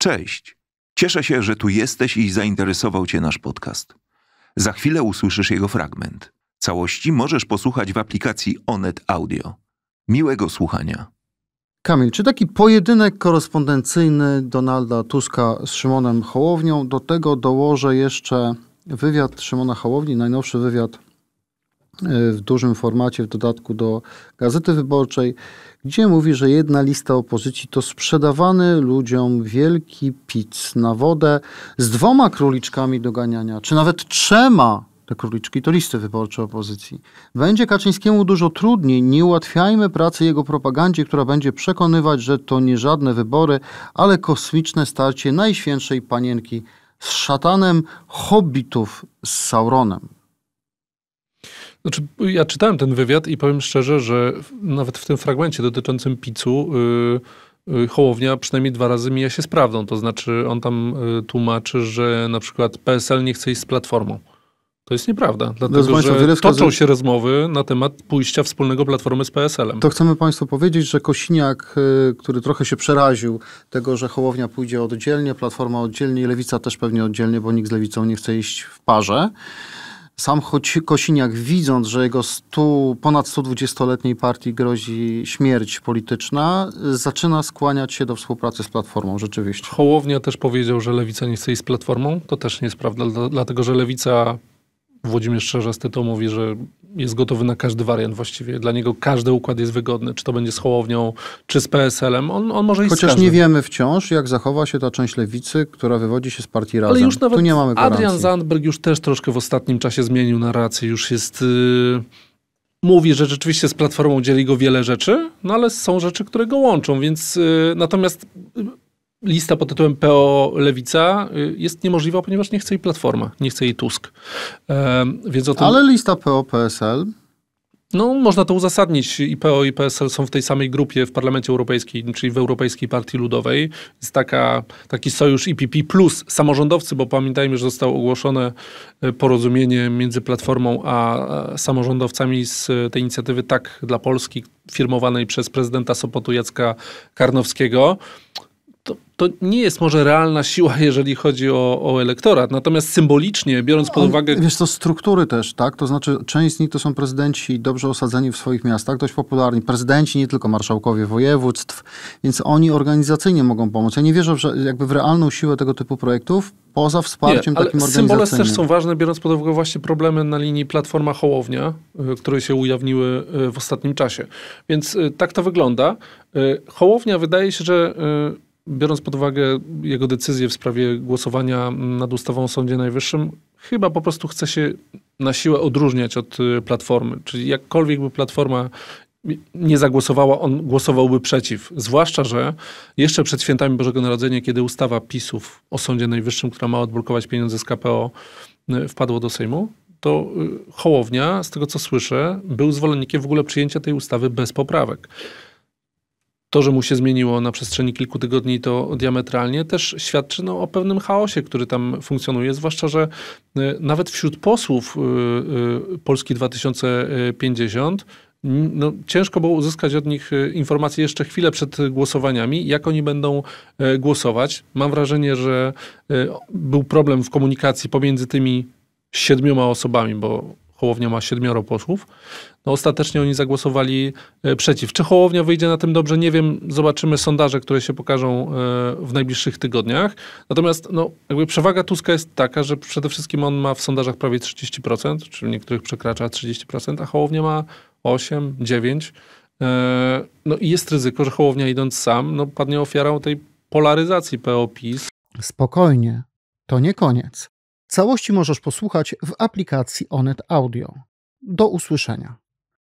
Cześć. Cieszę się, że tu jesteś i zainteresował Cię nasz podcast. Za chwilę usłyszysz jego fragment. Całości możesz posłuchać w aplikacji Onet Audio. Miłego słuchania. Kamil, czy taki pojedynek korespondencyjny Donalda Tuska z Szymonem Hołownią, do tego dołożę jeszcze wywiad Szymona Hołowni, najnowszy wywiad Y, w dużym formacie, w dodatku do Gazety Wyborczej, gdzie mówi, że jedna lista opozycji to sprzedawany ludziom wielki pic na wodę z dwoma króliczkami do ganiania, czy nawet trzema te króliczki to listy wyborcze opozycji. Będzie Kaczyńskiemu dużo trudniej, nie ułatwiajmy pracy jego propagandzie, która będzie przekonywać, że to nie żadne wybory, ale kosmiczne starcie najświętszej panienki z szatanem, hobbitów z Sauronem. Znaczy, ja czytałem ten wywiad i powiem szczerze, że nawet w tym fragmencie dotyczącym picu yy, Hołownia przynajmniej dwa razy mija się z prawdą. To znaczy on tam y, tłumaczy, że na przykład PSL nie chce iść z Platformą. To jest nieprawda, no, dlatego że toczą się rozmowy na temat pójścia wspólnego Platformy z PSL-em. To chcemy Państwu powiedzieć, że Kosiniak, y, który trochę się przeraził tego, że Hołownia pójdzie oddzielnie, Platforma oddzielnie i Lewica też pewnie oddzielnie, bo nikt z Lewicą nie chce iść w parze, sam Kosiniak, widząc, że jego ponad 120-letniej partii grozi śmierć polityczna, zaczyna skłaniać się do współpracy z Platformą, rzeczywiście. Hołownia też powiedział, że Lewica nie chce iść z Platformą. To też nie jest prawda, dlatego że Lewica Włodzimierz Czerzasty to mówi, że jest gotowy na każdy wariant właściwie. Dla niego każdy układ jest wygodny, czy to będzie z Hołownią, czy z PSL-em. On, on może iść Chociaż nie wiemy wciąż, jak zachowa się ta część lewicy, która wywodzi się z partii Razem. Ale już nawet tu nie mamy gwarancji. Adrian Zandberg już też troszkę w ostatnim czasie zmienił narrację. Już jest... Yy mówi, że rzeczywiście z platformą dzieli go wiele rzeczy, no ale są rzeczy, które go łączą, więc yy, natomiast y, lista pod tytułem PO Lewica y, jest niemożliwa, ponieważ nie chce jej Platforma, nie chce jej Tusk. Więc o tym... Ale lista PO PSL no, można to uzasadnić. I PO i PSL są w tej samej grupie w Parlamencie Europejskim, czyli w Europejskiej Partii Ludowej. Jest taka, taki sojusz IPP plus samorządowcy, bo pamiętajmy, że zostało ogłoszone y, porozumienie między Platformą a samorządowcami z y, tej inicjatywy Tak dla Polski, firmowanej przez prezydenta Sopotu Jacka Karnowskiego to nie jest może realna siła, jeżeli chodzi o, o elektorat. Natomiast symbolicznie, biorąc pod uwagę... Wiesz, to struktury też, tak? To znaczy część z nich to są prezydenci dobrze osadzeni w swoich miastach, dość popularni. Prezydenci, nie tylko marszałkowie województw, więc oni organizacyjnie mogą pomóc. Ja nie wierzę że jakby w realną siłę tego typu projektów, poza wsparciem nie, ale takim symbole też są ważne, biorąc pod uwagę właśnie problemy na linii Platforma-Hołownia, e, które się ujawniły e, w ostatnim czasie. Więc e, tak to wygląda. Hołownia wydaje się, że biorąc pod uwagę jego decyzję w sprawie głosowania nad ustawą o Sądzie Najwyższym, chyba po prostu chce się na siłę odróżniać od y, Platformy. Czyli jakkolwiek by Platforma nie zagłosowała, on głosowałby przeciw. Zwłaszcza, że jeszcze przed świętami Bożego Narodzenia, kiedy ustawa PiSów o Sądzie Najwyższym, która ma odblokować pieniądze z KPO, y, wpadła do Sejmu, to y, Hołownia, z tego co słyszę, był zwolennikiem w ogóle przyjęcia tej ustawy bez poprawek to, że mu się zmieniło na przestrzeni kilku tygodni, to diametralnie też świadczy no, o pewnym chaosie, który tam funkcjonuje. Zwłaszcza, że y, nawet wśród posłów y, y, Polski 2050 no, ciężko było uzyskać od nich informacje jeszcze chwilę przed głosowaniami, jak oni będą e, głosować. Mam wrażenie, że e, był problem w komunikacji pomiędzy tymi siedmioma osobami, bo Hołownia ma siedmioro posłów. No ostatecznie oni zagłosowali e, przeciw. Czy Hołownia wyjdzie na tym dobrze? Nie wiem. Zobaczymy sondaże, które się pokażą e, w najbliższych tygodniach. Natomiast no, jakby przewaga Tuska jest taka, że przede wszystkim on ma w sondażach prawie 30%, czyli niektórych przekracza 30%, a Hołownia ma 8, 9%. E, no i jest ryzyko, że Hołownia idąc sam, no padnie ofiarą tej polaryzacji PO-PiS. Spokojnie, to nie koniec. Całości możesz posłuchać w aplikacji Onet Audio. Do usłyszenia.